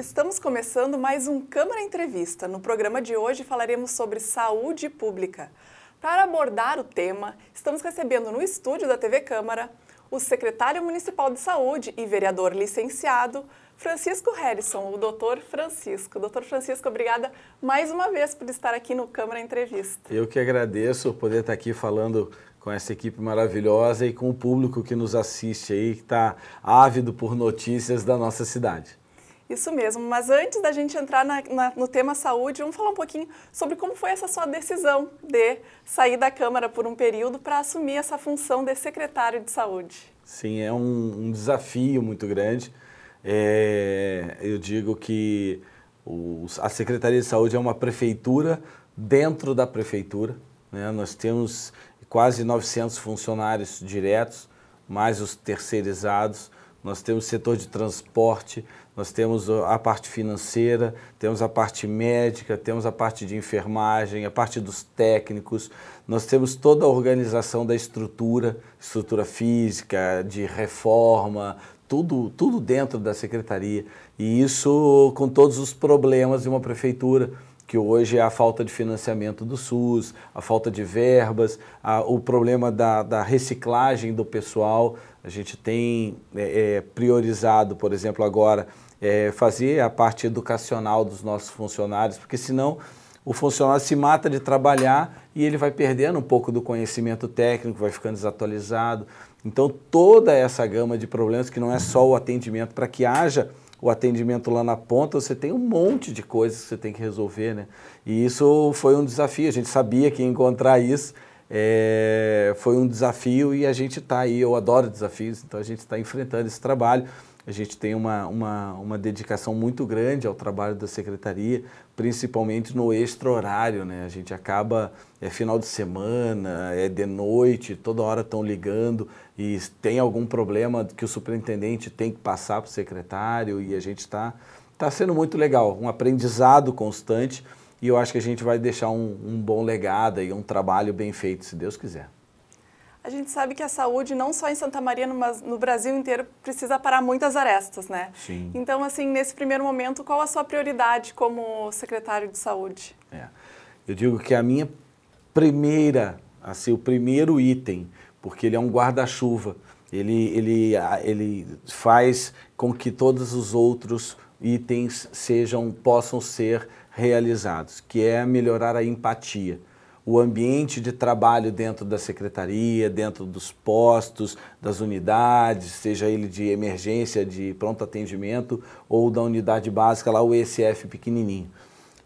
Estamos começando mais um Câmara Entrevista. No programa de hoje falaremos sobre saúde pública. Para abordar o tema, estamos recebendo no estúdio da TV Câmara o secretário municipal de saúde e vereador licenciado Francisco Harrison, o doutor Francisco. Doutor Francisco, obrigada mais uma vez por estar aqui no Câmara Entrevista. Eu que agradeço poder estar aqui falando com essa equipe maravilhosa e com o público que nos assiste aí, que está ávido por notícias da nossa cidade. Isso mesmo, mas antes da gente entrar na, na, no tema saúde, vamos falar um pouquinho sobre como foi essa sua decisão de sair da Câmara por um período para assumir essa função de secretário de saúde. Sim, é um, um desafio muito grande. É, eu digo que a Secretaria de Saúde é uma prefeitura dentro da prefeitura. Né? Nós temos quase 900 funcionários diretos, mais os terceirizados. Nós temos setor de transporte, nós temos a parte financeira, temos a parte médica, temos a parte de enfermagem, a parte dos técnicos, nós temos toda a organização da estrutura, estrutura física, de reforma, tudo, tudo dentro da secretaria. E isso com todos os problemas de uma prefeitura que hoje é a falta de financiamento do SUS, a falta de verbas, a, o problema da, da, reciclagem do pessoal. A gente tem é, é, priorizado, por exemplo, agora, é, fazer a parte educacional dos nossos funcionários, porque senão o funcionário se mata de trabalhar e ele vai perdendo um pouco do conhecimento técnico, vai ficando desatualizado. Então, toda essa gama de problemas, que não é só o atendimento, para que haja o atendimento lá na ponta, você tem um monte de coisas que você tem que resolver, né? E isso foi um desafio, a gente sabia que encontrar isso é, foi um desafio e a gente está aí, eu adoro desafios, então a gente está enfrentando esse trabalho. A gente tem uma, uma, uma dedicação muito grande ao trabalho da secretaria, principalmente no extra-horário, né? A gente acaba, é final de semana, é de noite, toda hora estão ligando e tem algum problema que o superintendente tem que passar para o secretário e a gente está tá sendo muito legal, um aprendizado constante e eu acho que a gente vai deixar um, um bom legado e um trabalho bem feito, se Deus quiser. A gente sabe que a saúde, não só em Santa Maria, mas no Brasil inteiro, precisa parar muitas arestas, né? Sim. Então, assim, nesse primeiro momento, qual a sua prioridade como secretário de saúde? É. Eu digo que a minha primeira, assim, o primeiro item, porque ele é um guarda-chuva, ele, ele, ele faz com que todos os outros itens sejam, possam ser realizados, que é melhorar a empatia o ambiente de trabalho dentro da secretaria, dentro dos postos, das unidades, seja ele de emergência, de pronto atendimento ou da unidade básica, lá o ECF pequenininho.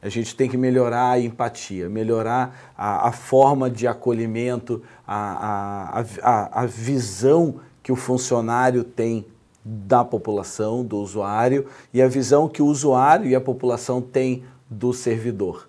A gente tem que melhorar a empatia, melhorar a, a forma de acolhimento, a, a, a visão que o funcionário tem da população, do usuário, e a visão que o usuário e a população têm do servidor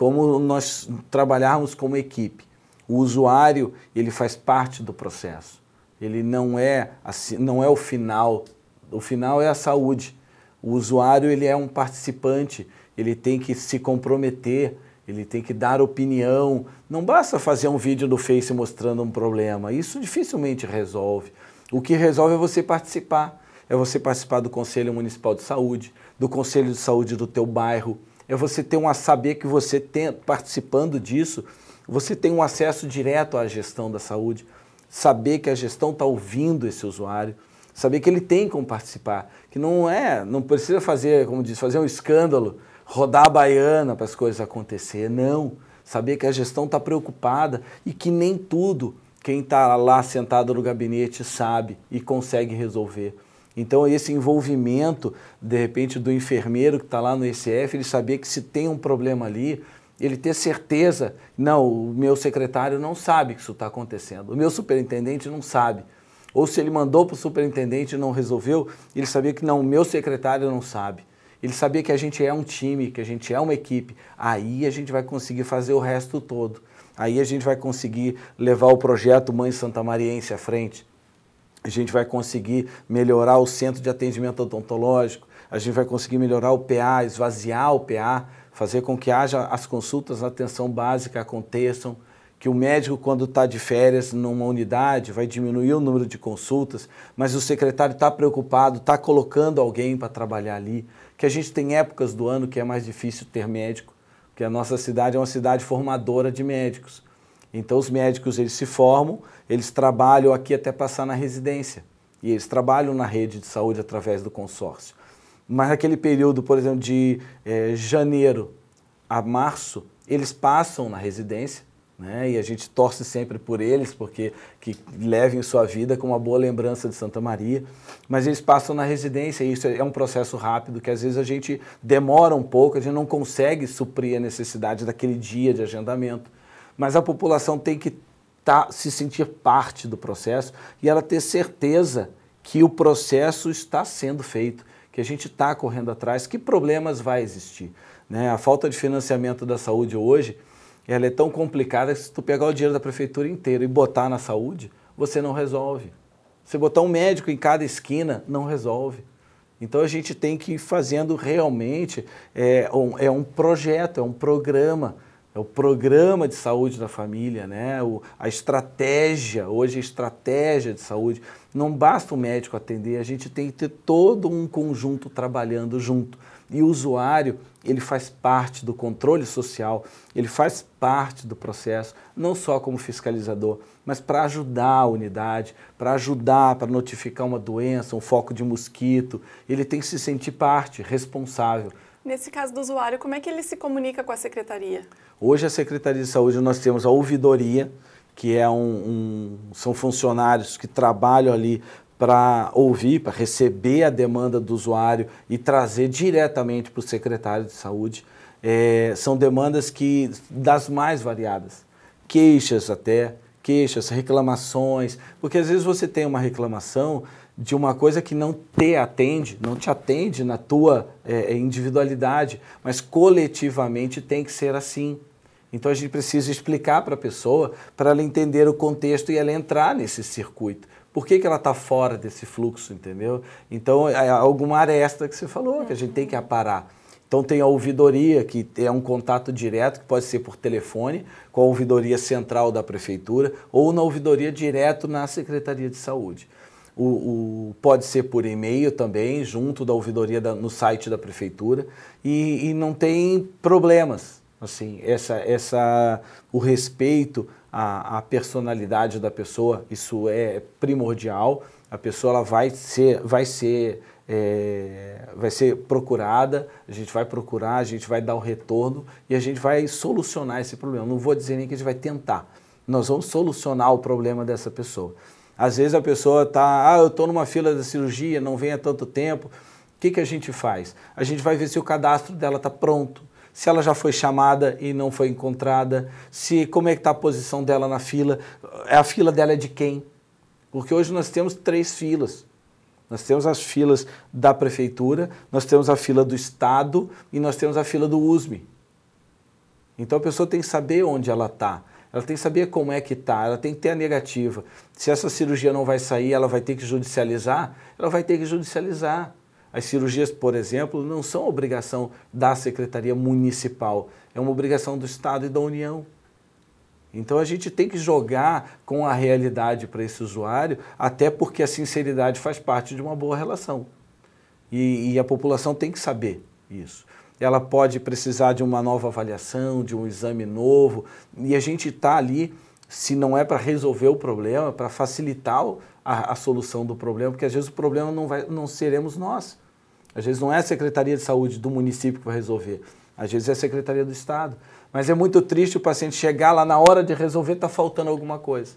como nós trabalharmos como equipe. O usuário, ele faz parte do processo. Ele não é assim, não é o final. O final é a saúde. O usuário, ele é um participante, ele tem que se comprometer, ele tem que dar opinião. Não basta fazer um vídeo do Face mostrando um problema. Isso dificilmente resolve. O que resolve é você participar. É você participar do Conselho Municipal de Saúde, do Conselho de Saúde do teu bairro, é você ter um saber que você tem, participando disso, você tem um acesso direto à gestão da saúde, saber que a gestão está ouvindo esse usuário, saber que ele tem como participar, que não é, não precisa fazer, como diz, fazer um escândalo, rodar a baiana para as coisas acontecer, não. Saber que a gestão está preocupada e que nem tudo quem está lá sentado no gabinete sabe e consegue resolver. Então, esse envolvimento, de repente, do enfermeiro que está lá no ECF, ele saber que se tem um problema ali, ele ter certeza, não, o meu secretário não sabe que isso está acontecendo, o meu superintendente não sabe. Ou se ele mandou para o superintendente e não resolveu, ele sabia que não, o meu secretário não sabe. Ele sabia que a gente é um time, que a gente é uma equipe. Aí a gente vai conseguir fazer o resto todo. Aí a gente vai conseguir levar o projeto Mãe Santa Mariense à frente a gente vai conseguir melhorar o centro de atendimento odontológico, a gente vai conseguir melhorar o PA, esvaziar o PA, fazer com que haja as consultas na atenção básica aconteçam, que o médico, quando está de férias numa unidade, vai diminuir o número de consultas, mas o secretário está preocupado, está colocando alguém para trabalhar ali, que a gente tem épocas do ano que é mais difícil ter médico, porque a nossa cidade é uma cidade formadora de médicos. Então os médicos eles se formam, eles trabalham aqui até passar na residência e eles trabalham na rede de saúde através do consórcio. Mas naquele período, por exemplo, de é, janeiro a março, eles passam na residência né? E a gente torce sempre por eles, porque que levem sua vida com uma boa lembrança de Santa Maria. Mas eles passam na residência e isso é um processo rápido que às vezes a gente demora um pouco, a gente não consegue suprir a necessidade daquele dia de agendamento. Mas a população tem que tá, se sentir parte do processo e ela ter certeza que o processo está sendo feito, que a gente está correndo atrás, que problemas vai existir. Né? A falta de financiamento da saúde hoje ela é tão complicada que se tu pegar o dinheiro da prefeitura inteira e botar na saúde, você não resolve. Você botar um médico em cada esquina, não resolve. Então a gente tem que ir fazendo realmente, é um, é um projeto, é um programa, é o programa de saúde da família, né? O, a estratégia, hoje a estratégia de saúde. Não basta o médico atender, a gente tem que ter todo um conjunto trabalhando junto. E o usuário, ele faz parte do controle social, ele faz parte do processo, não só como fiscalizador, mas para ajudar a unidade, para ajudar, para notificar uma doença, um foco de mosquito. Ele tem que se sentir parte, responsável. Nesse caso do usuário, como é que ele se comunica com a secretaria? Hoje a Secretaria de Saúde nós temos a ouvidoria, que é um, um são funcionários que trabalham ali para ouvir, para receber a demanda do usuário e trazer diretamente para o secretário de saúde. É, são demandas que das mais variadas, queixas até, queixas, reclamações, porque às vezes você tem uma reclamação de uma coisa que não te atende, não te atende na tua é, é individualidade, mas coletivamente tem que ser assim. Então a gente precisa explicar para a pessoa, para ela entender o contexto e ela entrar nesse circuito. Por que, que ela está fora desse fluxo, entendeu? Então, é alguma aresta que você falou, que a gente tem que aparar. Então tem a ouvidoria, que é um contato direto, que pode ser por telefone, com a ouvidoria central da prefeitura, ou na ouvidoria direto na Secretaria de Saúde. O, o pode ser por e-mail também, junto da ouvidoria da, no site da prefeitura, e, e não tem problemas assim essa essa o respeito à, à personalidade da pessoa isso é primordial a pessoa ela vai ser vai ser é, vai ser procurada, a gente vai procurar, a gente vai dar o retorno e a gente vai solucionar esse problema. Não vou dizer nem que a gente vai tentar, nós vamos solucionar o problema dessa pessoa. Às vezes a pessoa está, ah, eu estou numa fila da cirurgia, não vem há tanto tempo. O que, que a gente faz? A gente vai ver se o cadastro dela está pronto, se ela já foi chamada e não foi encontrada, se como é que está a posição dela na fila, é, a fila dela é de quem? Porque hoje nós temos três filas. Nós temos as filas da prefeitura, nós temos a fila do estado e nós temos a fila do USME. Então a pessoa tem que saber onde ela está. Ela tem que saber como é que está, ela tem que ter a negativa. Se essa cirurgia não vai sair, ela vai ter que judicializar? Ela vai ter que judicializar. As cirurgias, por exemplo, não são obrigação da Secretaria Municipal, é uma obrigação do Estado e da União. Então a gente tem que jogar com a realidade para esse usuário, até porque a sinceridade faz parte de uma boa relação. E, e, a população tem que saber isso. Ela pode precisar de uma nova avaliação, de um exame novo, e a gente está ali, se não é para resolver o problema, é para facilitar o a, a, solução do problema, porque às vezes o problema não, vai, não seremos nós. Às vezes não é a Secretaria de Saúde do município que vai resolver, às vezes é a Secretaria do Estado. Mas é muito triste o paciente chegar lá na hora de resolver, está faltando alguma coisa.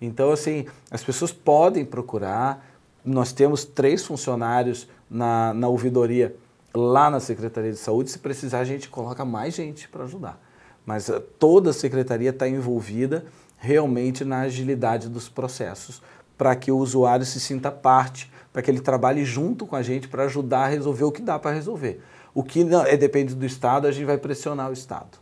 Então, assim, as pessoas podem procurar. Nós temos três funcionários na, na ouvidoria lá na Secretaria de Saúde. Se precisar, a gente coloca mais gente para ajudar. Mas eh, toda a secretaria está envolvida realmente na agilidade dos processos, para que o usuário se sinta parte, para que ele trabalhe junto com a gente para ajudar a resolver o que dá para resolver. O que não, é, depende do Estado, a gente vai pressionar o Estado.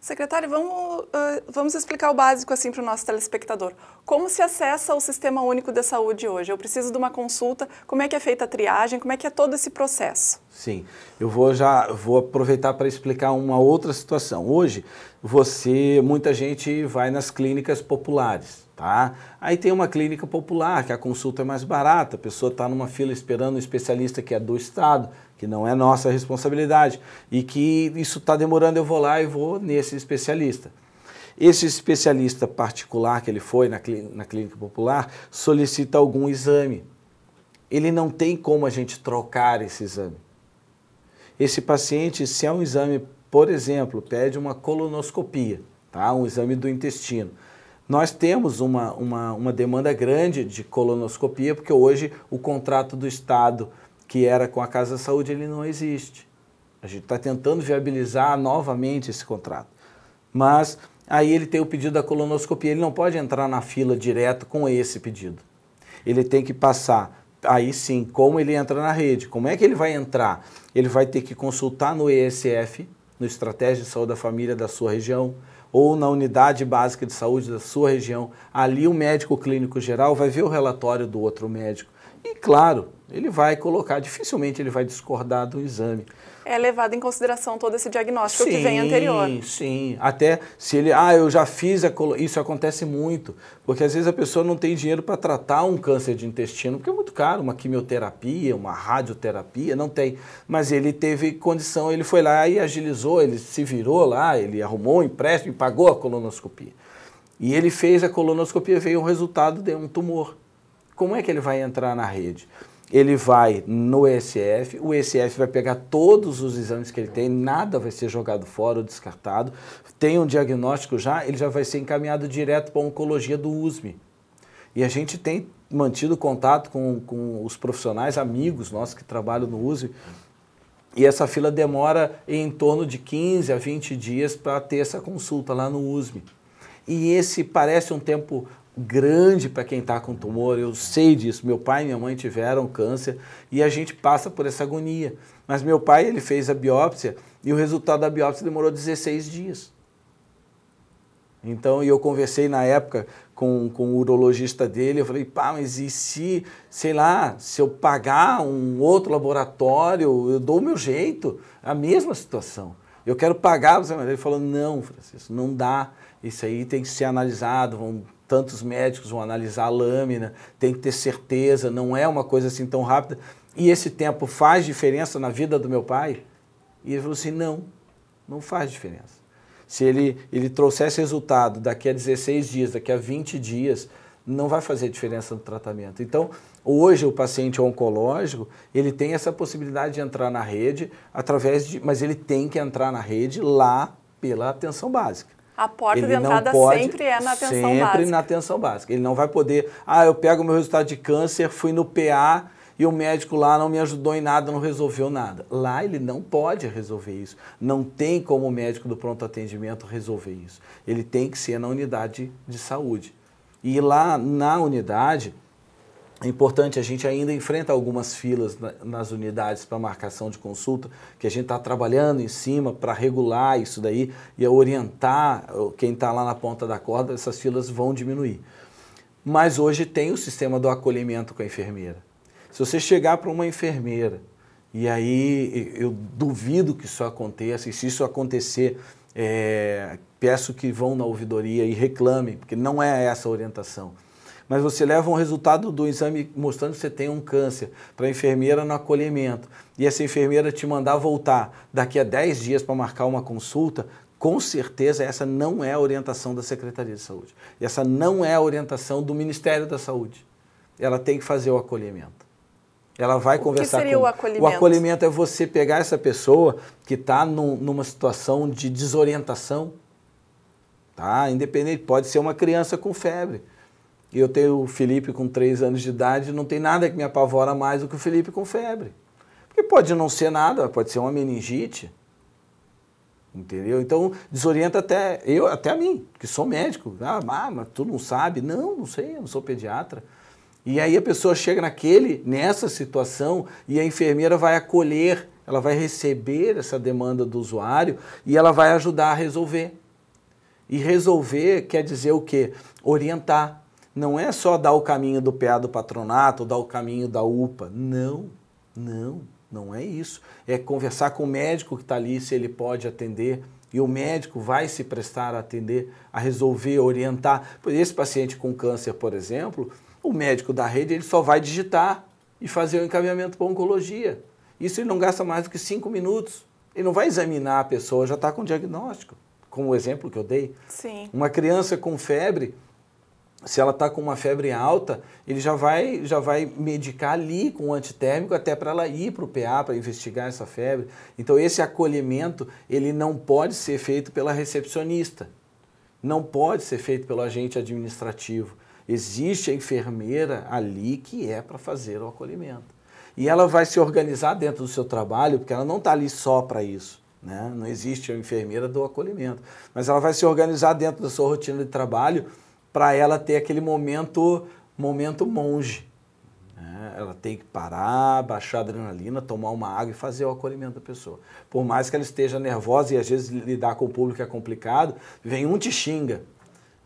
Secretário, vamos, uh, vamos explicar o básico assim para o nosso telespectador. Como se acessa o Sistema Único de Saúde hoje? Eu preciso de uma consulta, como é que é feita a triagem, como é que é todo esse processo? Sim, eu vou já vou aproveitar para explicar uma outra situação. Hoje, você, muita gente vai nas clínicas populares, Tá? Aí tem uma clínica popular, que a consulta é mais barata, a pessoa está numa fila esperando um especialista que é do Estado, que não é nossa responsabilidade, e que isso está demorando, eu vou lá e vou nesse especialista. Esse especialista particular que ele foi na, clínica, na clínica popular solicita algum exame. Ele não tem como a gente trocar esse exame. Esse paciente, se é um exame, por exemplo, pede uma colonoscopia, tá? um exame do intestino nós temos uma, uma, uma demanda grande de colonoscopia, porque hoje o contrato do Estado, que era com a Casa da Saúde, ele não existe. A gente está tentando viabilizar novamente esse contrato. Mas aí ele tem o pedido da colonoscopia, ele não pode entrar na fila direto com esse pedido. Ele tem que passar. Aí sim, como ele entra na rede? Como é que ele vai entrar? Ele vai ter que consultar no ESF, no Estratégia de Saúde da Família da sua região ou na unidade básica de saúde da sua região. Ali o médico clínico geral vai ver o relatório do outro médico. E claro, ele vai colocar, dificilmente ele vai discordar do exame é levado em consideração todo esse diagnóstico sim, que vem anterior. Sim, sim. Até se ele, ah, eu já fiz, a colo... isso acontece muito, porque às vezes a pessoa não tem dinheiro para tratar um câncer de intestino, porque é muito caro, uma quimioterapia, uma radioterapia, não tem. Mas ele teve condição, ele foi lá e agilizou, ele se virou lá, ele arrumou um empréstimo e pagou a colonoscopia. E ele fez a colonoscopia, veio um resultado de um tumor. Como é que ele vai entrar na rede? ele vai no ESF, o ESF vai pegar todos os exames que ele tem, nada vai ser jogado fora ou descartado. Tem um diagnóstico já, ele já vai ser encaminhado direto para a oncologia do USM. E a gente tem mantido contato com, com os profissionais, amigos nossos que trabalham no USM, e essa fila demora em torno de 15 a 20 dias para ter essa consulta lá no USM. E esse parece um tempo grande para quem está com tumor. Eu sei disso. Meu pai e minha mãe tiveram câncer e a gente passa por essa agonia. Mas meu pai ele fez a biópsia e o resultado da biópsia demorou 16 dias. Então, e eu conversei na época com, com o urologista dele, eu falei, pá, mas e se, sei lá, se eu pagar um outro laboratório, eu dou o meu jeito, a mesma situação. Eu quero pagar, ele falou, não, Francisco, não dá, isso aí tem que ser analisado, vamos tantos médicos vão analisar a lâmina, tem que ter certeza, não é uma coisa assim tão rápida. E esse tempo faz diferença na vida do meu pai? E ele falou assim: não, não faz diferença. Se ele, ele trouxesse resultado daqui a 16 dias, daqui a 20 dias, não vai fazer diferença no tratamento. Então, hoje o paciente oncológico, ele tem essa possibilidade de entrar na rede através de, mas ele tem que entrar na rede lá pela atenção básica a porta ele de entrada pode, sempre é na atenção sempre básica. Sempre na atenção básica. Ele não vai poder, ah, eu pego o meu resultado de câncer, fui no PA e o médico lá não me ajudou em nada, não resolveu nada. Lá ele não pode resolver isso. Não tem como o médico do pronto atendimento resolver isso. Ele tem que ser na unidade de saúde. E lá na unidade, é importante, a gente ainda enfrenta algumas filas nas unidades para marcação de consulta, que a gente está trabalhando em cima para regular isso daí e é orientar quem está lá na ponta da corda, essas filas vão diminuir. Mas hoje tem o sistema do acolhimento com a enfermeira. Se você chegar para uma enfermeira, e aí eu duvido que isso aconteça, e se isso acontecer, é, peço que vão na ouvidoria e reclamem, porque não é essa a orientação mas você leva um resultado do exame mostrando que você tem um câncer para a enfermeira no acolhimento e essa enfermeira te mandar voltar daqui a 10 dias para marcar uma consulta, com certeza essa não é a orientação da Secretaria de Saúde. Essa não é a orientação do Ministério da Saúde. Ela tem que fazer o acolhimento. Ela vai o conversar que seria com... o acolhimento? O acolhimento é você pegar essa pessoa que está num, numa situação de desorientação, tá? Independente, pode ser uma criança com febre. E eu tenho o Felipe com 3 anos de idade, não tem nada que me apavora mais do que o Felipe com febre. Porque pode não ser nada, pode ser uma meningite. Entendeu? Então desorienta até eu, até a mim, que sou médico. Ah, mas tu não sabe? Não, não sei, eu não sou pediatra. E aí a pessoa chega naquele, nessa situação, e a enfermeira vai acolher, ela vai receber essa demanda do usuário e ela vai ajudar a resolver. E resolver quer dizer o quê? Orientar, não é só dar o caminho do PA do patronato, dar o caminho da UPA. Não, não, não é isso. É conversar com o médico que está ali, se ele pode atender. E o médico vai se prestar a atender, a resolver, orientar. Esse paciente com câncer, por exemplo, o médico da rede ele só vai digitar e fazer o encaminhamento para oncologia. Isso ele não gasta mais do que cinco minutos. Ele não vai examinar a pessoa, já está com diagnóstico, como o exemplo que eu dei. Sim. Uma criança com febre, se ela está com uma febre alta, ele já vai, já vai medicar ali com o antitérmico até para ela ir para o PA para investigar essa febre. Então esse acolhimento ele não pode ser feito pela recepcionista, não pode ser feito pelo agente administrativo. Existe a enfermeira ali que é para fazer o acolhimento. E ela vai se organizar dentro do seu trabalho, porque ela não está ali só para isso. Né? Não existe a enfermeira do acolhimento. Mas ela vai se organizar dentro da sua rotina de trabalho para ela ter aquele momento, momento monge. Né? Ela tem que parar, baixar a adrenalina, tomar uma água e fazer o acolhimento da pessoa. Por mais que ela esteja nervosa e às vezes lidar com o público é complicado, vem um te xinga,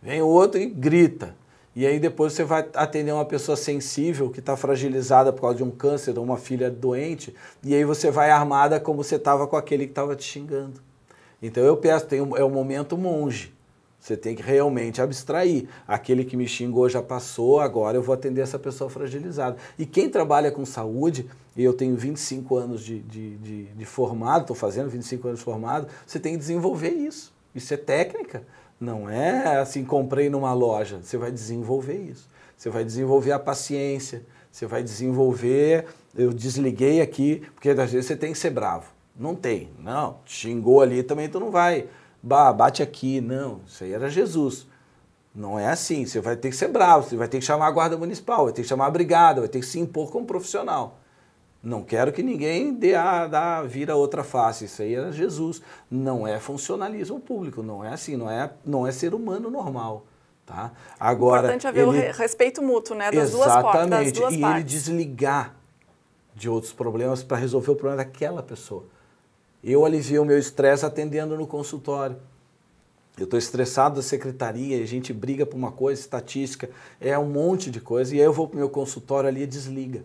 vem outro e grita. E aí depois você vai atender uma pessoa sensível que está fragilizada por causa de um câncer ou uma filha doente, e aí você vai armada como você estava com aquele que estava te xingando. Então eu peço, tem um, é o momento monge. Você tem que realmente abstrair. Aquele que me xingou já passou, agora eu vou atender essa pessoa fragilizada. E quem trabalha com saúde, e eu tenho 25 anos de, de, de, de formado, estou fazendo 25 anos de formado, você tem que desenvolver isso. Isso é técnica. Não é assim, comprei numa loja. Você vai desenvolver isso. Você vai desenvolver a paciência. Você vai desenvolver. Eu desliguei aqui, porque às vezes você tem que ser bravo. Não tem. Não. Xingou ali também, tu não vai bah, bate aqui. Não, isso aí era Jesus. Não é assim. Você vai ter que ser bravo, você vai ter que chamar a guarda municipal, vai ter que chamar a brigada, vai ter que se impor como profissional. Não quero que ninguém dê a, dá, vira outra face. Isso aí era Jesus. Não é funcionalismo público, não é assim, não é, não é ser humano normal. Tá? Agora, importante haver ele... o respeito mútuo né? das, duas partes. das duas e partes. E ele desligar de outros problemas para resolver o problema daquela pessoa eu alivio o meu estresse atendendo no consultório. Eu estou estressado da secretaria, a gente briga por uma coisa, estatística, é um monte de coisa, e aí eu vou para o meu consultório ali e desliga.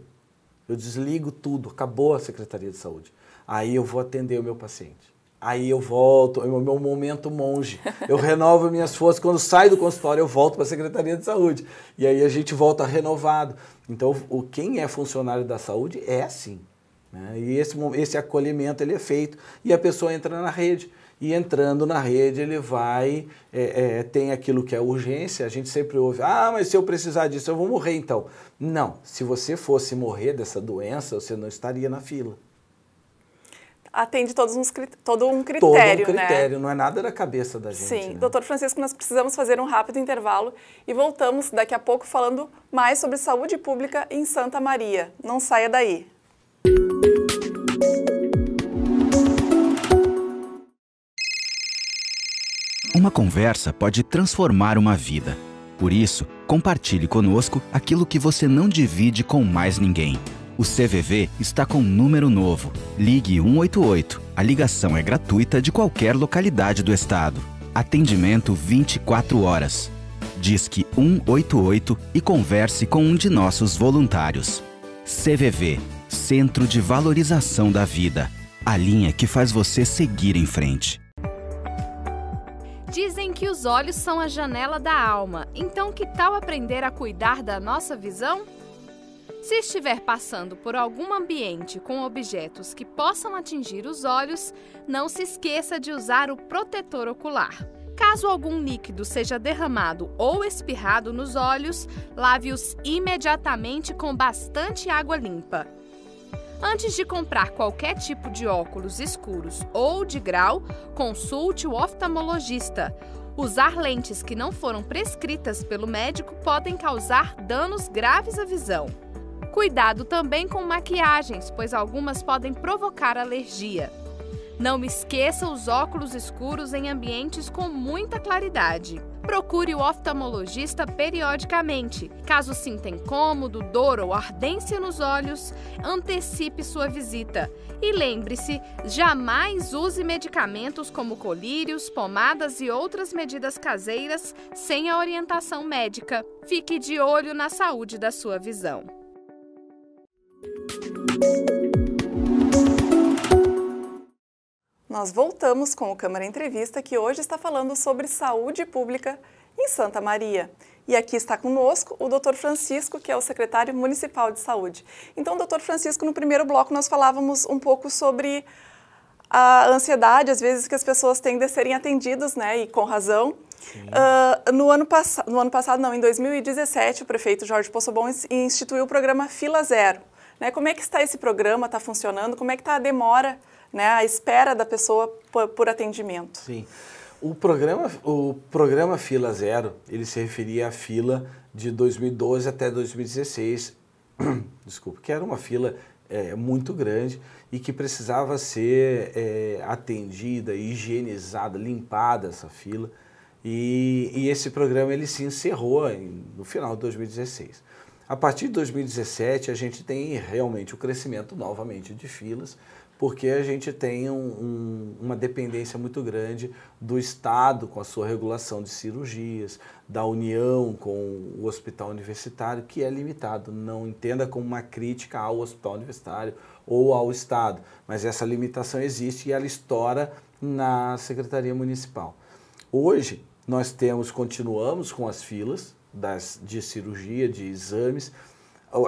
Eu desligo tudo, acabou a Secretaria de Saúde. Aí eu vou atender o meu paciente. Aí eu volto, é o meu momento monge. Eu renovo minhas forças. Quando saio do consultório, eu volto para a Secretaria de Saúde. E aí a gente volta renovado. Então, o quem é funcionário da saúde é assim. Né? E esse, esse acolhimento ele é feito e a pessoa entra na rede. E entrando na rede, ele vai, é, é, tem aquilo que é urgência. A gente sempre ouve: ah, mas se eu precisar disso, eu vou morrer então. Não, se você fosse morrer dessa doença, você não estaria na fila atende todos uns, todo um critério. Todo um critério, né? não é nada da cabeça da gente. Sim. Né? Doutor Francisco, nós precisamos fazer um rápido intervalo e voltamos daqui a pouco falando mais sobre saúde pública em Santa Maria. Não saia daí. Uma conversa pode transformar uma vida. Por isso, compartilhe conosco aquilo que você não divide com mais ninguém. O CVV está com um número novo. Ligue 188. A ligação é gratuita de qualquer localidade do estado. Atendimento 24 horas. Disque 188 e converse com um de nossos voluntários. CVV Centro de Valorização da Vida a linha que faz você seguir em frente. Dizem que os olhos são a janela da alma, então que tal aprender a cuidar da nossa visão? Se estiver passando por algum ambiente com objetos que possam atingir os olhos, não se esqueça de usar o protetor ocular. Caso algum líquido seja derramado ou espirrado nos olhos, lave-os imediatamente com bastante água limpa. Antes de comprar qualquer tipo de óculos escuros ou de grau, consulte o oftalmologista. Usar lentes que não foram prescritas pelo médico podem causar danos graves à visão. Cuidado também com maquiagens, pois algumas podem provocar alergia. Não esqueça os óculos escuros em ambientes com muita claridade procure o oftalmologista periodicamente. Caso sinta incômodo, dor ou ardência nos olhos, antecipe sua visita. E lembre-se, jamais use medicamentos como colírios, pomadas e outras medidas caseiras sem a orientação médica. Fique de olho na saúde da sua visão. Nós voltamos com o Câmara Entrevista, que hoje está falando sobre saúde pública em Santa Maria. E aqui está conosco o Dr. Francisco, que é o secretário municipal de saúde. Então, Dr. Francisco, no primeiro bloco nós falávamos um pouco sobre a ansiedade, às vezes, que as pessoas têm de serem atendidas, né, e com razão. Uh, no, ano no ano passado, não, em 2017, o prefeito Jorge Possobon instituiu o programa Fila Zero. Né? Como é que está esse programa? Está funcionando? Como é que está a demora né, a espera da pessoa por, atendimento. Sim. O programa, o programa Fila Zero, ele se referia à fila de 2012 até 2016, desculpa, que era uma fila é, muito grande e que precisava ser é, atendida, higienizada, limpada essa fila. E, e, esse programa ele se encerrou em, no final de 2016. A partir de 2017, a gente tem realmente o crescimento novamente de filas porque a gente tem um, um, uma dependência muito grande do Estado com a sua regulação de cirurgias, da União com o hospital universitário, que é limitado. Não entenda como uma crítica ao hospital universitário ou ao Estado, mas essa limitação existe e ela estoura na Secretaria Municipal. Hoje, nós temos, continuamos com as filas das, de cirurgia, de exames,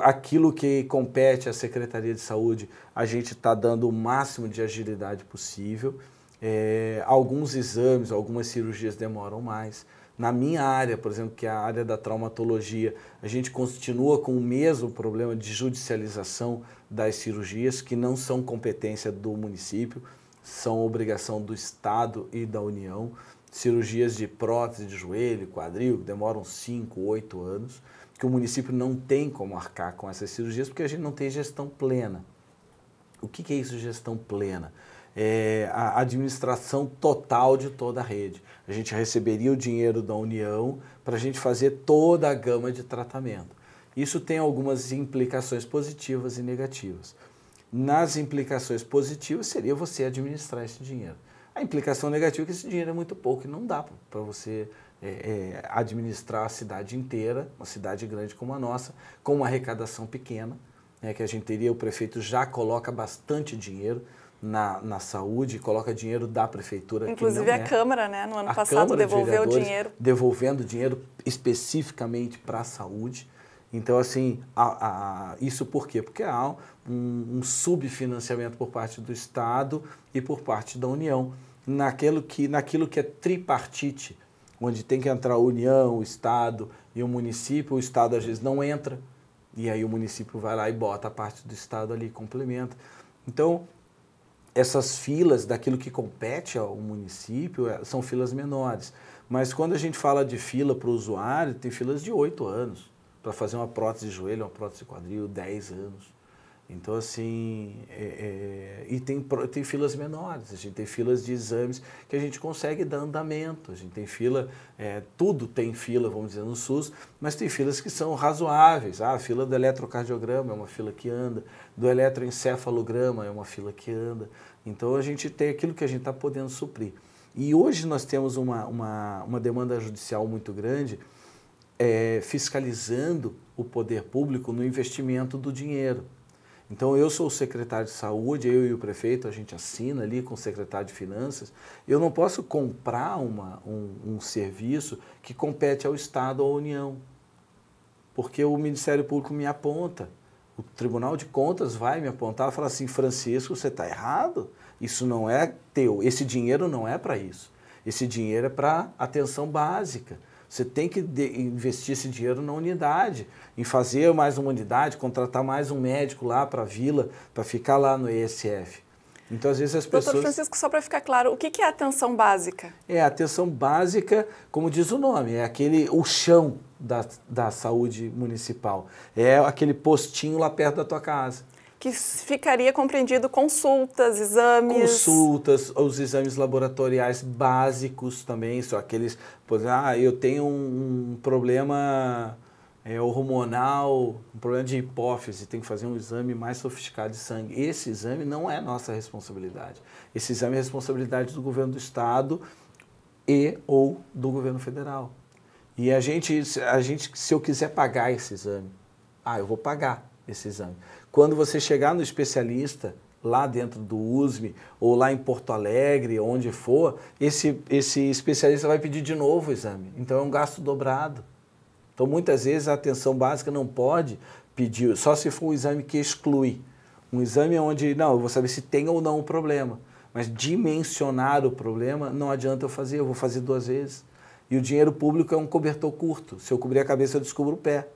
aquilo que compete à Secretaria de Saúde, a gente está dando o máximo de agilidade possível. É, alguns exames, algumas cirurgias demoram mais. Na minha área, por exemplo, que é a área da traumatologia, a gente continua com o mesmo problema de judicialização das cirurgias, que não são competência do município, são obrigação do Estado e da União. Cirurgias de prótese de joelho, quadril, que demoram 5, 8 anos que o município não tem como arcar com essas cirurgias porque a gente não tem gestão plena. O que, que é isso, gestão plena? É a administração total de toda a rede. A gente receberia o dinheiro da União para a gente fazer toda a gama de tratamento. Isso tem algumas implicações positivas e negativas. Nas implicações positivas seria você administrar esse dinheiro. A implicação negativa é que esse dinheiro é muito pouco e não dá para você é, é, administrar a cidade inteira, uma cidade grande como a nossa, com uma arrecadação pequena, né, que a gente teria, o prefeito já coloca bastante dinheiro na, na saúde, coloca dinheiro da prefeitura. Inclusive a é. Câmara, né? No ano a passado Câmara devolveu de o dinheiro. Devolvendo dinheiro especificamente para a saúde. Então, assim, a, a, isso por quê? Porque há um, um, subfinanciamento por parte do Estado e por parte da União naquilo que, naquilo que é tripartite, onde tem que entrar a União, o Estado e o município, o Estado às vezes não entra, e aí o município vai lá e bota a parte do Estado ali, complementa. Então, essas filas daquilo que compete ao município eh, são filas menores. Mas quando a gente fala de fila para o usuário, tem filas de oito anos para fazer uma prótese de joelho, uma prótese de quadril, 10 anos. Então, assim, é, é, e tem, tem filas menores, a gente tem filas de exames que a gente consegue dar andamento, a gente tem fila, é, tudo tem fila, vamos dizer, no SUS, mas tem filas que são razoáveis. Ah, a fila do eletrocardiograma é uma fila que anda, do eletroencefalograma é uma fila que anda. Então, a gente tem aquilo que a gente está podendo suprir. E hoje nós temos uma, uma, uma demanda judicial muito grande é, fiscalizando o poder público no investimento do dinheiro. Então eu sou o secretário de saúde, eu e o prefeito, a gente assina ali com o secretário de finanças. Eu não posso comprar uma, um, um serviço que compete ao Estado ou à União, porque o Ministério Público me aponta. O Tribunal de Contas vai me apontar e falar assim: Francisco, você está errado, isso não é teu, esse dinheiro não é para isso. Esse dinheiro é para atenção básica. Você tem que investir esse dinheiro na unidade, em fazer mais uma unidade, contratar mais um médico lá para a vila, para ficar lá no ESF. Então, às vezes as pessoas. Doutor Francisco, só para ficar claro, o que é atenção básica? É, atenção básica, como diz o nome, é aquele o chão da, da saúde municipal. É aquele postinho lá perto da tua casa que ficaria compreendido consultas, exames. Consultas, os exames laboratoriais básicos também, só aqueles, ah, eu tenho um problema é, hormonal, um problema de hipófise, tem que fazer um exame mais sofisticado de sangue. Esse exame não é nossa responsabilidade. Esse exame é responsabilidade do governo do estado e ou do governo federal. E a gente, a gente, se eu quiser pagar esse exame, ah, eu vou pagar esse exame. Quando você chegar no especialista, lá dentro do USME ou lá em Porto Alegre, onde for, esse, esse especialista vai pedir de novo o exame. Então é um gasto dobrado. Então muitas vezes a atenção básica não pode pedir, só se for um exame que exclui. Um exame onde, não, eu vou saber se tem ou não o problema. Mas dimensionar o problema não adianta eu fazer, eu vou fazer duas vezes. E o dinheiro público é um cobertor curto. Se eu cobrir a cabeça, eu descubro o pé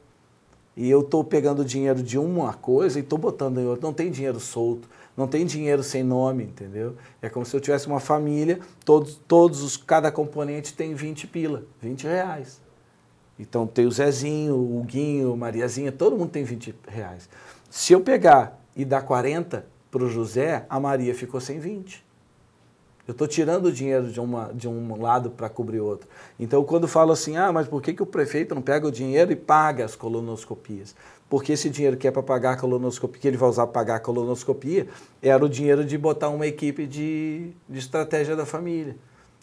e eu estou pegando dinheiro de uma coisa e estou botando em outra. Não tem dinheiro solto, não tem dinheiro sem nome, entendeu? É como se eu tivesse uma família, todos, todos os, cada componente tem 20 pila, 20 reais. Então tem o Zezinho, o Guinho, Mariazinha, todo mundo tem 20 reais. Se eu pegar e dar 40 para o José, a Maria ficou sem 20. Eu estou tirando o dinheiro de, uma, de um lado para cobrir outro. Então, quando falo assim, ah, mas por que, que o prefeito não pega o dinheiro e paga as colonoscopias? Porque esse dinheiro que é para pagar a colonoscopia, que ele vai usar para pagar a colonoscopia, era o dinheiro de botar uma equipe de, de estratégia da família.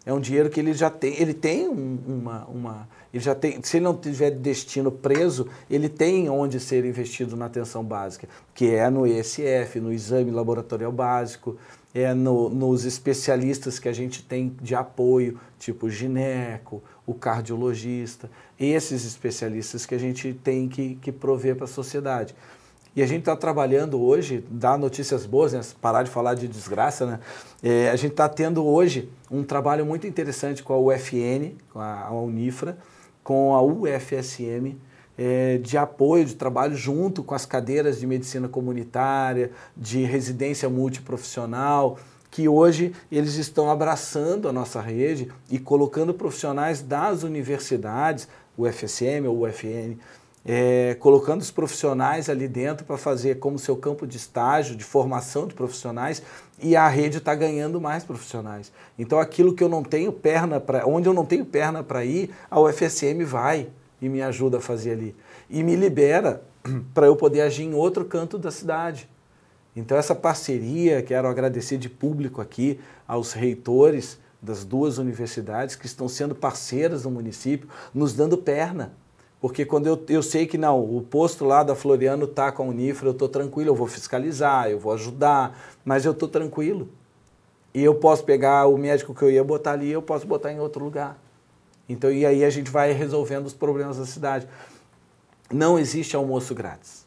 É um dinheiro que ele já tem, ele tem um, uma, uma, ele já tem, se ele não tiver destino preso, ele tem onde ser investido na atenção básica, que é no ESF, no exame laboratorial básico, é no, nos especialistas que a gente tem de apoio, tipo o gineco, o cardiologista, esses especialistas que a gente tem que, que prover para a sociedade. E a gente está trabalhando hoje, dá notícias boas, né? parar de falar de desgraça, né? É, a gente está tendo hoje um trabalho muito interessante com a UFN, com a, a Unifra, com a UFSM, é, de apoio, de trabalho junto com as cadeiras de medicina comunitária, de residência multiprofissional, que hoje eles estão abraçando a nossa rede e colocando profissionais das universidades, UFSM ou UFN, é, colocando os profissionais ali dentro para fazer como seu campo de estágio, de formação de profissionais, e a rede está ganhando mais profissionais. Então, aquilo que eu não tenho perna para, onde eu não tenho perna para ir, a UFSM vai e me ajuda a fazer ali. E me libera para eu poder agir em outro canto da cidade. Então, essa parceria, quero agradecer de público aqui aos reitores das duas universidades que estão sendo parceiras do município, nos dando perna. Porque quando eu, eu sei que não, o posto lá da Floriano está com a Unifra, eu estou tranquilo, eu vou fiscalizar, eu vou ajudar, mas eu estou tranquilo. E eu posso pegar o médico que eu ia botar ali, eu posso botar em outro lugar. Então, e aí a gente vai resolvendo os problemas da cidade. Não existe almoço grátis.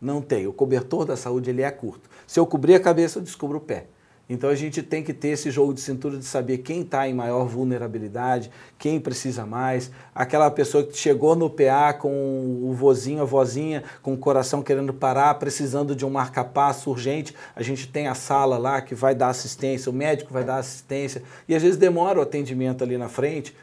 Não tem. O cobertor da saúde ele é curto. Se eu cobrir a cabeça, eu descubro o pé. Então a gente tem que ter esse jogo de cintura de saber quem está em maior vulnerabilidade, quem precisa mais, aquela pessoa que chegou no PA com o vozinho, a vozinha, com o coração querendo parar, precisando de um marca-passo urgente, a gente tem a sala lá que vai dar assistência, o médico vai dar assistência, e às vezes demora o atendimento ali na frente,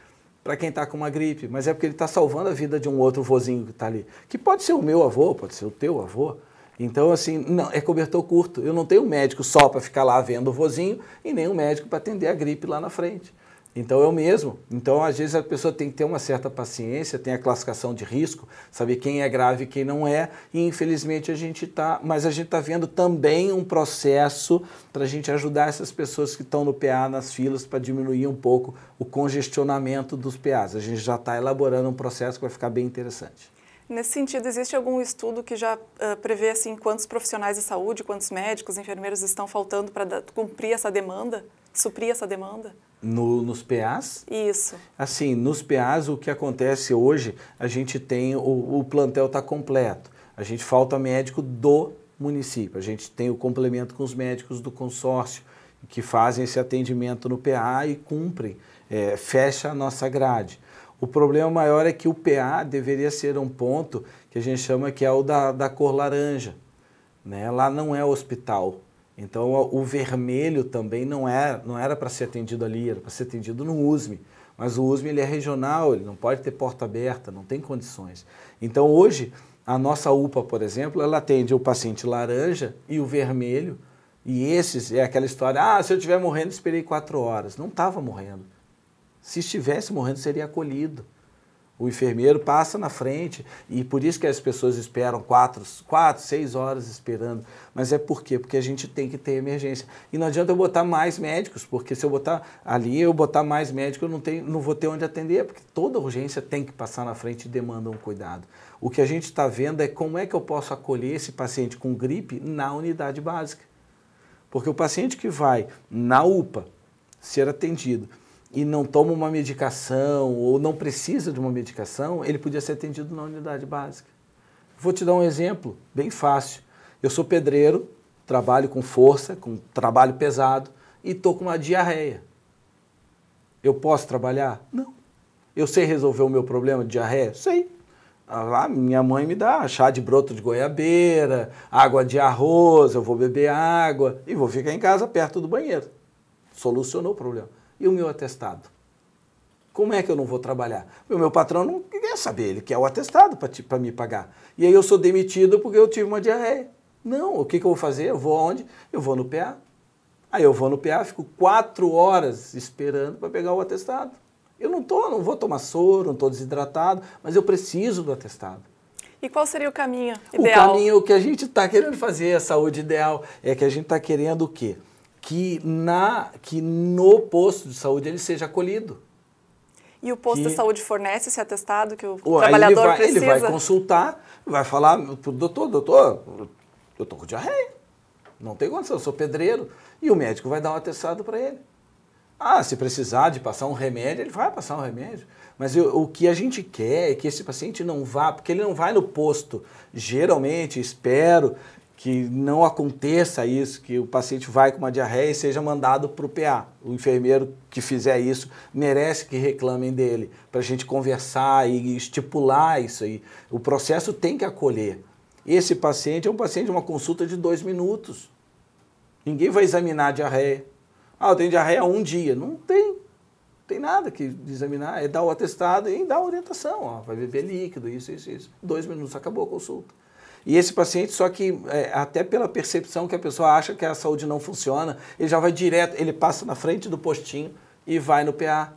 para quem está com uma gripe, mas é porque ele está salvando a vida de um outro vozinho que está ali, que pode ser o meu avô, pode ser o teu avô. Então, assim, não, é cobertor curto. Eu não tenho um médico só para ficar lá vendo o vozinho e nem um médico para atender a gripe lá na frente. Então eu mesmo. Então às vezes a pessoa tem que ter uma certa paciência, tem a classificação de risco, saber quem é grave e quem não é. E infelizmente a gente está, mas a gente está vendo também um processo para a gente ajudar essas pessoas que estão no PA nas filas para diminuir um pouco o congestionamento dos PAs. A gente já está elaborando um processo que vai ficar bem interessante. Nesse sentido, existe algum estudo que já uh, prevê assim quantos profissionais de saúde, quantos médicos, enfermeiros estão faltando para cumprir essa demanda, suprir essa demanda? No, nos PAs? Isso. Assim, nos PAs o que acontece hoje, a gente tem, o, o plantel está completo. A gente falta médico do município. A gente tem o complemento com os médicos do consórcio, que fazem esse atendimento no PA e cumprem, é, fecha a nossa grade. O problema maior é que o PA deveria ser um ponto que a gente chama que é o da, da cor laranja. Né? Lá não é hospital, então o vermelho também não era é, não era para ser atendido ali, era para ser atendido no USME. Mas o USME ele é regional, ele não pode ter porta aberta, não tem condições. Então hoje a nossa UPA, por exemplo, ela atende o paciente laranja e o vermelho. E esses é aquela história: ah, se eu estiver morrendo, esperei quatro horas. Não estava morrendo. Se estivesse morrendo, seria acolhido o enfermeiro passa na frente e por isso que as pessoas esperam quatro, quatro, seis horas esperando. Mas é por quê? Porque a gente tem que ter emergência. E não adianta eu botar mais médicos, porque se eu botar ali, eu botar mais médicos, eu não, tenho, não vou ter onde atender, porque toda urgência tem que passar na frente e demanda um cuidado. O que a gente está vendo é como é que eu posso acolher esse paciente com gripe na unidade básica. Porque o paciente que vai na UPA ser atendido e não toma uma medicação ou não precisa de uma medicação, ele podia ser atendido na unidade básica. Vou te dar um exemplo bem fácil. Eu sou pedreiro, trabalho com força, com trabalho pesado e estou com uma diarreia. Eu posso trabalhar? Não. Eu sei resolver o meu problema de diarreia? Sei. Ah, minha mãe me dá chá de broto de goiabeira, água de arroz, eu vou beber água e vou ficar em casa perto do banheiro. Solucionou o problema. E o meu atestado? Como é que eu não vou trabalhar? O meu patrão não quer saber, ele quer o atestado para me pagar. E aí eu sou demitido porque eu tive uma diarreia. Não, o que, que eu vou fazer? Eu vou aonde? Eu vou no PA. Aí eu vou no PA, fico quatro horas esperando para pegar o atestado. Eu não, tô, não vou tomar soro, não estou desidratado, mas eu preciso do atestado. E qual seria o caminho ideal? O caminho que a gente está querendo fazer, a saúde ideal, é que a gente está querendo o quê? que, na, que no posto de saúde ele seja acolhido. E o posto que... de saúde fornece esse atestado que o trabalhador ele vai, precisa? Ele vai consultar, vai falar para o doutor, doutor, eu estou com diarreia, não tem condição, eu sou pedreiro. E o médico vai dar um atestado para ele. Ah, se precisar de passar um remédio, ele vai passar um remédio. Mas eu, o que a gente quer é que esse paciente não vá, porque ele não vai no posto. Geralmente, espero que não aconteça isso, que o paciente vai com uma diarreia e seja mandado para o PA. O enfermeiro que fizer isso merece que reclamem dele, para a gente conversar e estipular isso aí. O processo tem que acolher. Esse paciente é um paciente de uma consulta de dois minutos. Ninguém vai examinar a diarreia. Ah, eu tenho diarreia há um dia. Não tem. Não tem nada que examinar. É dar o atestado e dar a orientação. Ó, vai beber líquido, isso, isso, isso. Dois minutos, acabou a consulta. E esse paciente, só que é, até pela percepção que a pessoa acha que a saúde não funciona, ele já vai direto, ele passa na frente do postinho e vai no PA.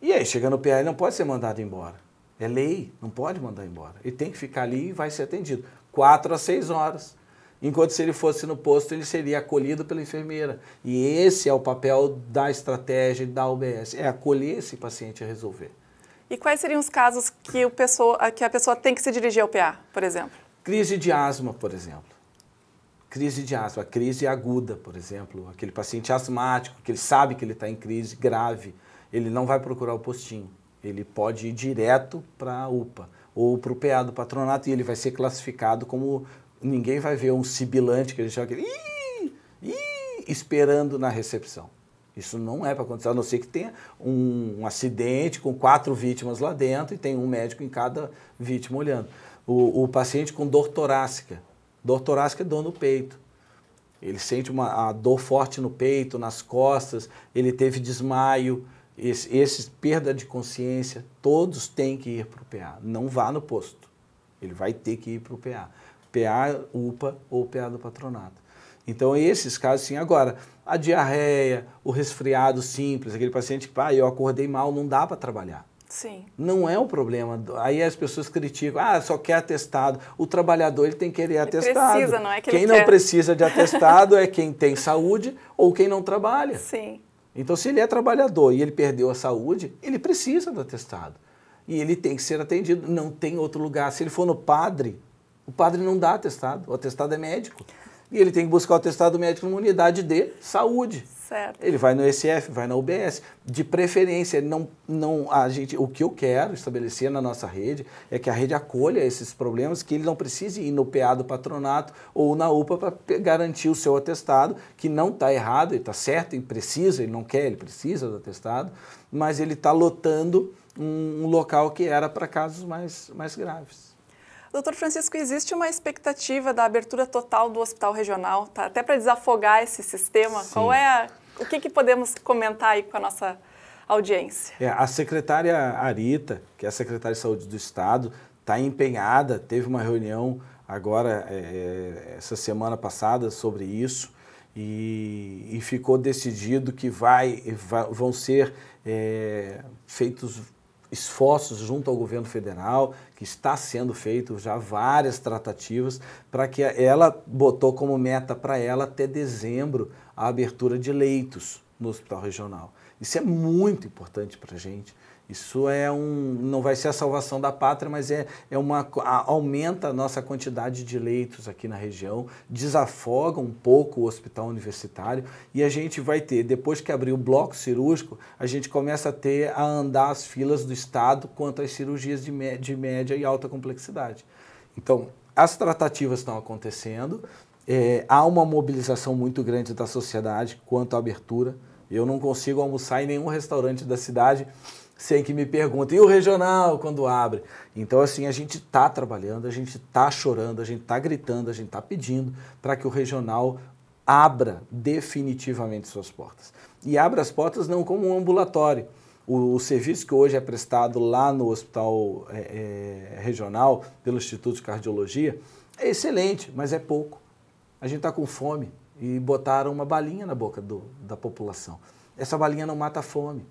E aí, chega no PA, ele não pode ser mandado embora. É lei, não pode mandar embora. Ele tem que ficar ali e vai ser atendido. Quatro a seis horas. Enquanto se ele fosse no posto, ele seria acolhido pela enfermeira. E esse é o papel da estratégia da UBS, é acolher esse paciente e resolver. E quais seriam os casos que, pessoa, que a pessoa tem que se dirigir ao PA, por exemplo? Crise de asma, por exemplo. Crise de asma, crise aguda, por exemplo. Aquele paciente asmático que ele sabe que ele está em crise grave, ele não vai procurar o postinho. Ele pode ir direto para a UPA ou para o PA do patronato e ele vai ser classificado como ninguém vai ver um sibilante que a gente chama aquele, ii, ii, esperando na recepção. Isso não é para acontecer, a não ser que tenha um, um acidente com quatro vítimas lá dentro e tem um médico em cada vítima olhando o, o paciente com dor torácica. Dor torácica é dor no peito. Ele sente uma dor forte no peito, nas costas, ele teve desmaio, esse, esse perda de consciência, todos têm que ir para o PA. Não vá no posto. Ele vai ter que ir para o PA. PA UPA ou PA do patronato. Então, esses casos, sim. Agora, a diarreia, o resfriado simples, aquele paciente que, ah, eu acordei mal, não dá para trabalhar. Sim. Não é o problema. Aí as pessoas criticam, ah, só quer atestado. O trabalhador ele tem que querer ele atestado. Precisa, não é que quem não quer. precisa de atestado é quem tem saúde ou quem não trabalha. Sim. Então, se ele é trabalhador e ele perdeu a saúde, ele precisa do atestado. E ele tem que ser atendido. Não tem outro lugar. Se ele for no padre, o padre não dá atestado. O atestado é médico. E ele tem que buscar o atestado médico numa unidade de saúde. Certo. Ele vai no SF, vai na UBS. De preferência, não, não, a gente, o que eu quero estabelecer na nossa rede é que a rede acolha esses problemas, que ele não precise ir no PA do patronato ou na UPA para garantir o seu atestado, que não está errado, ele está certo, ele precisa, ele não quer, ele precisa do atestado, mas ele está lotando um, um local que era para casos mais, mais graves. Doutor Francisco, existe uma expectativa da abertura total do hospital regional, tá? até para desafogar esse sistema? Qual é a o que, que podemos comentar aí com a nossa audiência? É, a secretária Arita, que é a secretária de saúde do Estado, está empenhada, teve uma reunião agora, é, é, essa semana passada, sobre isso. E, e ficou decidido que vai, vai vão ser é, feitos esforços junto ao governo federal, que está sendo feito já várias tratativas, para que ela botou como meta para ela até dezembro a abertura de leitos no hospital regional. Isso é muito importante para a gente. Isso é um, não vai ser a salvação da pátria, mas é, é uma, a, aumenta a nossa quantidade de leitos aqui na região, desafoga um pouco o hospital universitário e a gente vai ter, depois que abrir o bloco cirúrgico, a gente começa a ter a andar as filas do Estado quanto às cirurgias de, me, de média e alta complexidade. Então, as tratativas estão acontecendo, é, há uma mobilização muito grande da sociedade quanto à abertura. Eu não consigo almoçar em nenhum restaurante da cidade sem que me perguntem, e o regional quando abre? Então, assim, a gente está trabalhando, a gente está chorando, a gente está gritando, a gente está pedindo para que o regional abra definitivamente suas portas. E abra as portas não como um ambulatório. O, o serviço que hoje é prestado lá no hospital é, é, regional, pelo Instituto de Cardiologia, é excelente, mas é pouco. A gente está com fome e botaram uma balinha na boca do, da população. Essa balinha não mata a fome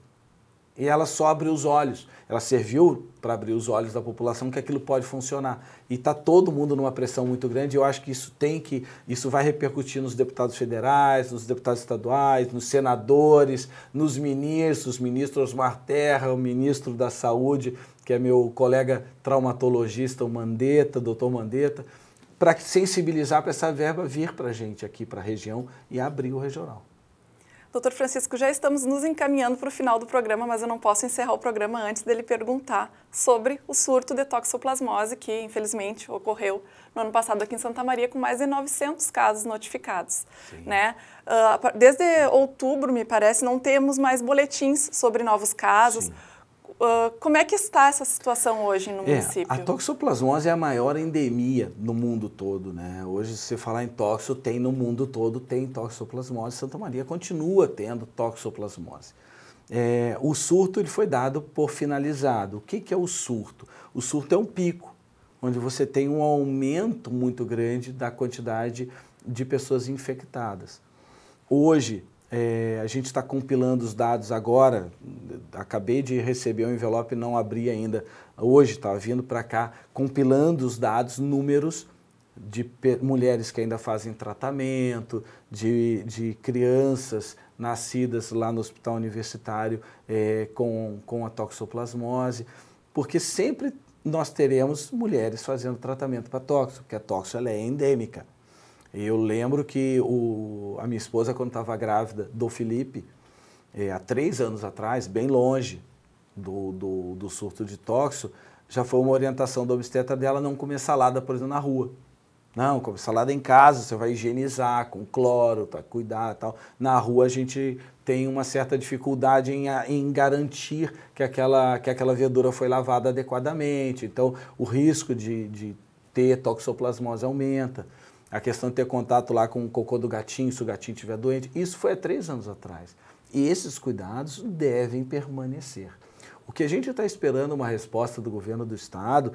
e ela só abriu os olhos. Ela serviu para abrir os olhos da população que aquilo pode funcionar. E está todo mundo numa pressão muito grande. Eu acho que isso tem que, isso vai repercutir nos deputados federais, nos deputados estaduais, nos senadores, nos ministros, ministro Osmar Terra, o ministro da Saúde, que é meu colega traumatologista, o Mandetta, doutor Mandetta, para sensibilizar para essa verba vir para a gente aqui, para a região e abrir o regional. Doutor Francisco, já estamos nos encaminhando para o final do programa, mas eu não posso encerrar o programa antes dele perguntar sobre o surto de toxoplasmose que, infelizmente, ocorreu no ano passado aqui em Santa Maria, com mais de 900 casos notificados. Né? Uh, desde outubro, me parece, não temos mais boletins sobre novos casos. Sim Uh, como é que está essa situação hoje no é, município? A toxoplasmose é a maior endemia no mundo todo, né? Hoje, se falar em toxo, tem no mundo todo, tem toxoplasmose. Santa Maria continua tendo toxoplasmose. É, o surto ele foi dado por finalizado. O que, que é o surto? O surto é um pico, onde você tem um aumento muito grande da quantidade de pessoas infectadas. Hoje, é, a gente está compilando os dados agora. Acabei de receber o um envelope, não abri ainda. Hoje estava tá vindo para cá, compilando os dados, números de mulheres que ainda fazem tratamento, de, de crianças nascidas lá no hospital universitário é, com, com a toxoplasmose, porque sempre nós teremos mulheres fazendo tratamento para tóxico, porque a tóxico é endêmica. Eu lembro que o, a minha esposa, quando estava grávida do Felipe, é, há três anos atrás, bem longe do, do, do surto de tóxico, já foi uma orientação da obstetra dela não comer salada, por exemplo, na rua. Não, comer salada em casa, você vai higienizar com cloro, tá, cuidar tal. Na rua a gente tem uma certa dificuldade em, em garantir que aquela, que aquela verdura foi lavada adequadamente. Então, o risco de, de ter toxoplasmose aumenta. A questão de ter contato lá com o cocô do gatinho, se o gatinho estiver doente, isso foi há três anos atrás. E esses cuidados devem permanecer. O que a gente está esperando uma resposta do governo do Estado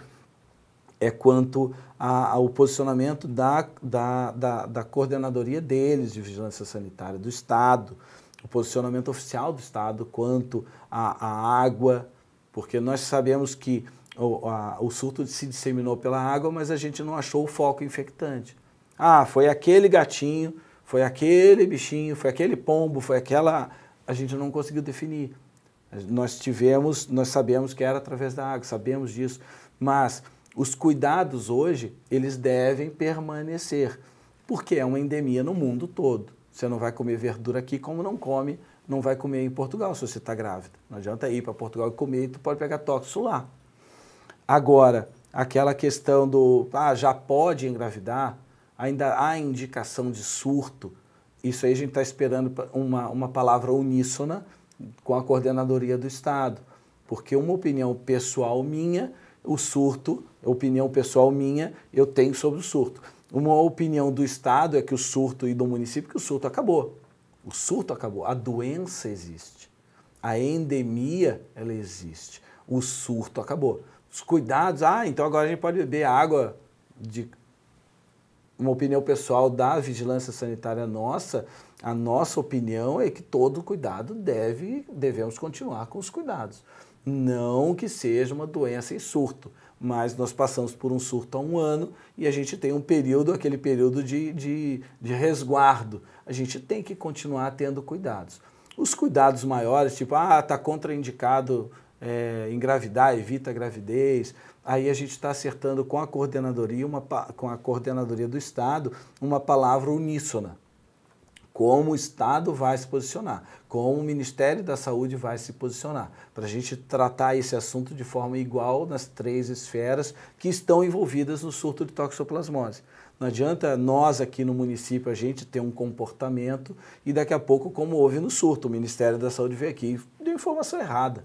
é quanto ao posicionamento da, da, da, da coordenadoria deles de vigilância sanitária, do Estado, o posicionamento oficial do Estado quanto à água, porque nós sabemos que o, a, o surto se disseminou pela água, mas a gente não achou o foco infectante. Ah, foi aquele gatinho, foi aquele bichinho, foi aquele pombo, foi aquela. A gente não conseguiu definir. Nós tivemos, nós sabemos que era através da água, sabemos disso, mas os cuidados hoje, eles devem permanecer, porque é uma endemia no mundo todo. Você não vai comer verdura aqui como não come, não vai comer em Portugal se você está grávida. Não adianta ir para Portugal e comer, tu pode pegar tóxico lá. Agora, aquela questão do, ah, já pode engravidar, ainda há indicação de surto. Isso aí a gente está esperando uma, uma palavra uníssona com a coordenadoria do Estado, porque uma opinião pessoal minha, o surto, opinião pessoal minha, eu tenho sobre o surto. Uma opinião do Estado é que o surto e do município que o surto acabou. O surto acabou, a doença existe, a endemia ela existe, o surto acabou. Os cuidados, ah, então agora a gente pode beber água de uma opinião pessoal da vigilância sanitária nossa, a nossa opinião é que todo cuidado deve, devemos continuar com os cuidados. Não que seja uma doença em surto, mas nós passamos por um surto há um ano e a gente tem um período, aquele período de, de, de resguardo. A gente tem que continuar tendo cuidados. Os cuidados maiores, tipo, ah, está contraindicado é, engravidar, evita a gravidez. Aí a gente está acertando com a coordenadoria, uma, com a coordenadoria do Estado, uma palavra uníssona. Como o Estado vai se posicionar, como o Ministério da Saúde vai se posicionar, para a gente tratar esse assunto de forma igual nas três esferas que estão envolvidas no surto de toxoplasmose. Não adianta nós aqui no município a gente ter um comportamento e daqui a pouco, como houve no surto, o Ministério da Saúde veio aqui e deu informação errada.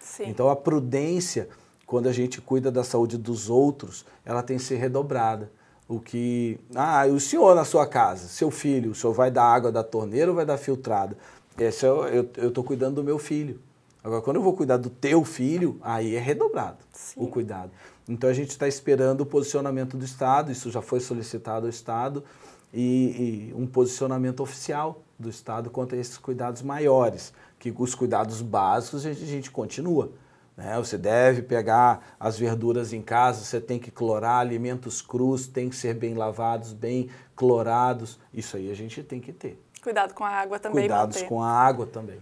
Sim. Então a prudência, quando a gente cuida da saúde dos outros, ela tem que ser redobrada. O que. Ah, o senhor na sua casa, seu filho, o senhor vai dar água da torneira ou vai dar filtrada? Esse é, eu estou cuidando do meu filho. Agora, quando eu vou cuidar do teu filho, aí é redobrado Sim. o cuidado. Então a gente está esperando o posicionamento do Estado, isso já foi solicitado ao Estado, e, e um posicionamento oficial do Estado quanto a esses cuidados maiores que os cuidados básicos a gente, a gente continua. Né? Você deve pegar as verduras em casa, você tem que clorar alimentos crus, tem que ser bem lavados, bem clorados. Isso aí a gente tem que ter. Cuidado com a água também. Cuidados com a água também.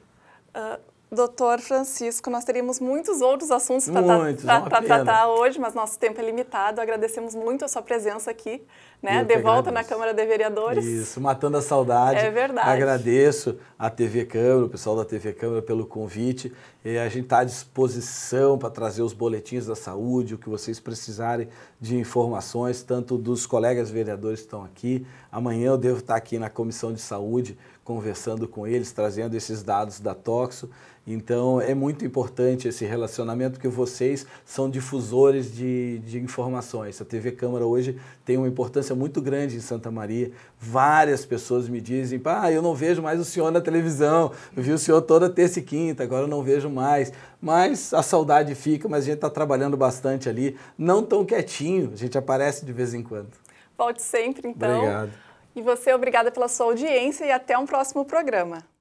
Uh Doutor Francisco, nós teríamos muitos outros assuntos para tratar hoje, mas nosso tempo é limitado. Agradecemos muito a sua presença aqui, né? de volta agradeço. na Câmara de Vereadores. Isso, matando a saudade. É verdade. Agradeço a TV Câmara, o pessoal da TV Câmara pelo convite. E a gente está à disposição para trazer os boletins da saúde, o que vocês precisarem de informações, tanto dos colegas vereadores que estão aqui. Amanhã eu devo estar tá aqui na Comissão de Saúde conversando com eles, trazendo esses dados da Toxo. Então é muito importante esse relacionamento, porque vocês são difusores de, de, informações. A TV Câmara hoje tem uma importância muito grande em Santa Maria. Várias pessoas me dizem: ah, eu não vejo mais o senhor na televisão, eu vi o senhor toda terça e quinta, agora eu não vejo mais. Mas a saudade fica, mas a gente está trabalhando bastante ali, não tão quietinho, a gente aparece de vez em quando. Volte sempre, então. Obrigado. E você, obrigada pela sua audiência e até um próximo programa.